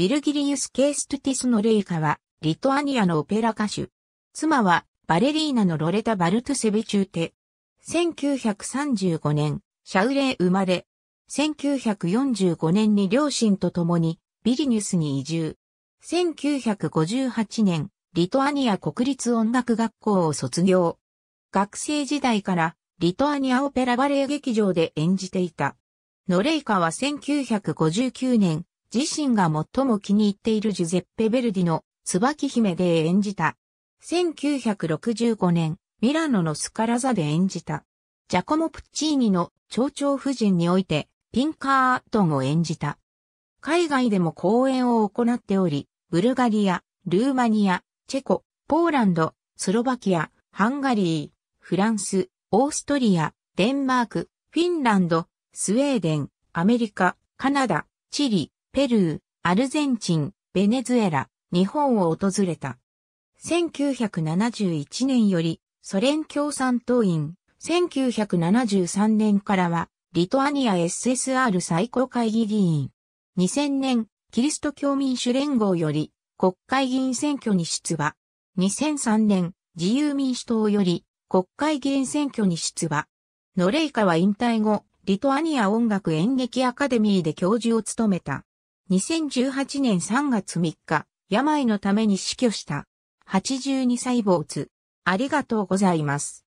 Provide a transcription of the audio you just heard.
ビルギリウス・ケーストゥティスのレイカは、リトアニアのオペラ歌手。妻は、バレリーナのロレタ・バルトセビチューテ。1935年、シャウレー生まれ。1945年に両親と共に、ビリニュスに移住。1958年、リトアニア国立音楽学校を卒業。学生時代からリトアニアオペラバレエ劇場で演じていた。ノレイカは1959年自身が最も気に入っているジュゼッペ・ベルディの椿姫で演じた。1965年、ミラノのスカラザで演じた。ジャコモ・プッチーニの蝶々夫人において、ピンカーアートンを演じた。海外でも公演を行っており、ブルガリア、ルーマニア、チェコ、ポーランド、スロバキア、ハンガリー、フランス、オーストリア、デンマーク、フィンランド、スウェーデン、アメリカ、カナダ、チリ、ペルー、アルゼンチン、ベネズエラ、日本を訪れた。1971年よりソ連共産党員、1973年からはリトアニア SSR 最高会議議員。2000年、キリスト教民主連合より国会議員選挙に出馬。2003年、自由民主党より国会議員選挙に出馬。ノレイカは引退後、リトアニア音楽演劇アカデミーで教授を務めた。2018年3月3日、病のために死去した。82歳坊主。ありがとうございます。